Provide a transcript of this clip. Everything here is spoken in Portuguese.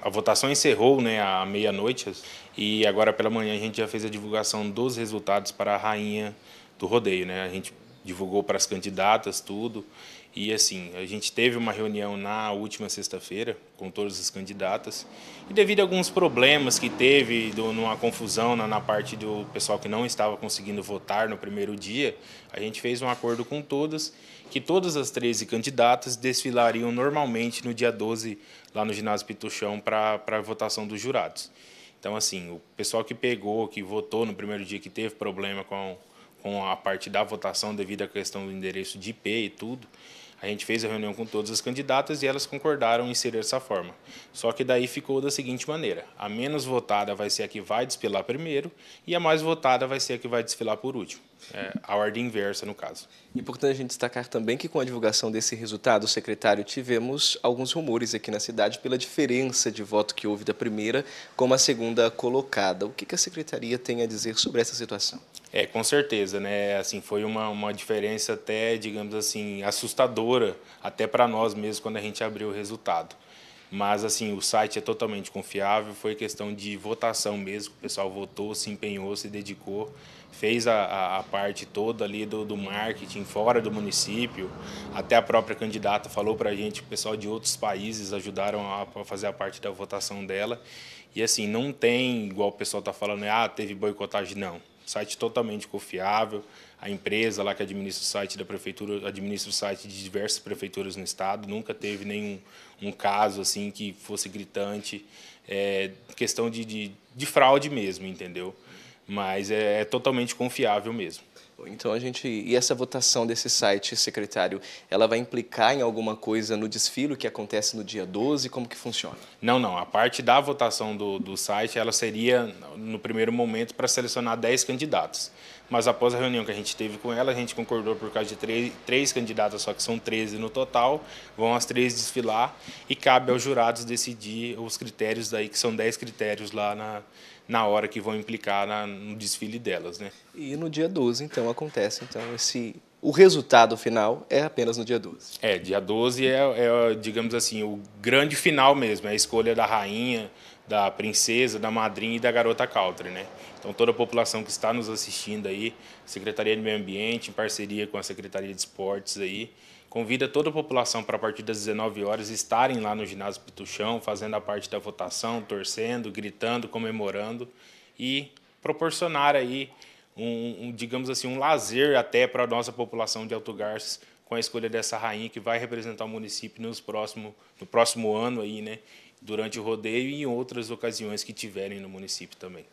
A votação encerrou né, à meia-noite e agora pela manhã a gente já fez a divulgação dos resultados para a rainha do rodeio. Né? A gente divulgou para as candidatas tudo. E assim, a gente teve uma reunião na última sexta-feira com todas as candidatas. E devido a alguns problemas que teve, do, numa confusão na, na, parte do pessoal que não estava conseguindo votar no primeiro dia, a gente fez um acordo com todas que todas as 13 candidatas desfilariam normalmente no dia 12 lá no ginásio Pituchão para a votação dos jurados. Então assim, o pessoal que pegou, que votou no primeiro dia que teve problema com com a parte da votação devido à questão do endereço de IP e tudo. A gente fez a reunião com todas as candidatas e elas concordaram em ser dessa forma. Só que daí ficou da seguinte maneira: a menos votada vai ser a que vai desfilar primeiro e a mais votada vai ser a que vai desfilar por último. É, a ordem inversa, no caso. Importante a gente destacar também que, com a divulgação desse resultado, secretário, tivemos alguns rumores aqui na cidade pela diferença de voto que houve da primeira com a segunda colocada. O que, que a secretaria tem a dizer sobre essa situação? É, com certeza, né? Assim, foi uma, uma diferença até, digamos assim, assustadora, até para nós mesmo, quando a gente abriu o resultado. Mas, assim, o site é totalmente confiável, foi questão de votação mesmo. O pessoal votou, se empenhou, se dedicou, fez a, a, a parte toda ali do, do, marketing fora do município. Até a própria candidata falou para a gente que o pessoal de outros países ajudaram a, a, fazer a parte da votação dela. E, assim, não tem, igual o pessoal está falando, ah, teve boicotagem, não. Site totalmente confiável, a empresa lá que administra o site da prefeitura administra o site de diversas prefeituras no estado. Nunca teve nenhum um caso assim que fosse gritante, é, questão de, de, de fraude mesmo, entendeu? Mas é, é totalmente confiável mesmo. Então a gente e essa votação desse site, secretário, ela vai implicar em alguma coisa no desfile que acontece no dia 12? Como que funciona? Não, não. A parte da votação do, do site, ela seria no primeiro momento para selecionar 10 candidatos. Mas após a reunião que a gente teve com ela, a gente concordou por causa de três, três candidatas, só que são 13 no total, vão as três desfilar e cabe aos jurados decidir os critérios daí, que são 10 critérios lá na, na hora que vão implicar na, no desfile delas. Né? E no dia 12, então, acontece. Então, esse, o resultado final é apenas no dia 12. É, dia 12 é, é, digamos assim, o grande final mesmo, é a escolha da rainha, da princesa, da madrinha e da garota country, né? Então toda a população que está nos assistindo aí, Secretaria de Meio Ambiente, em parceria com a Secretaria de Esportes aí, convida toda a população para a partir das 19 horas estarem lá no ginásio Pituchão, fazendo a parte da votação, torcendo, gritando, comemorando e proporcionar aí um, um digamos assim, um lazer até para a nossa população de Alto Garças com a escolha dessa rainha que vai representar o município nos próximo, no próximo ano aí, né? Durante o rodeio e em outras ocasiões que tiverem no município também.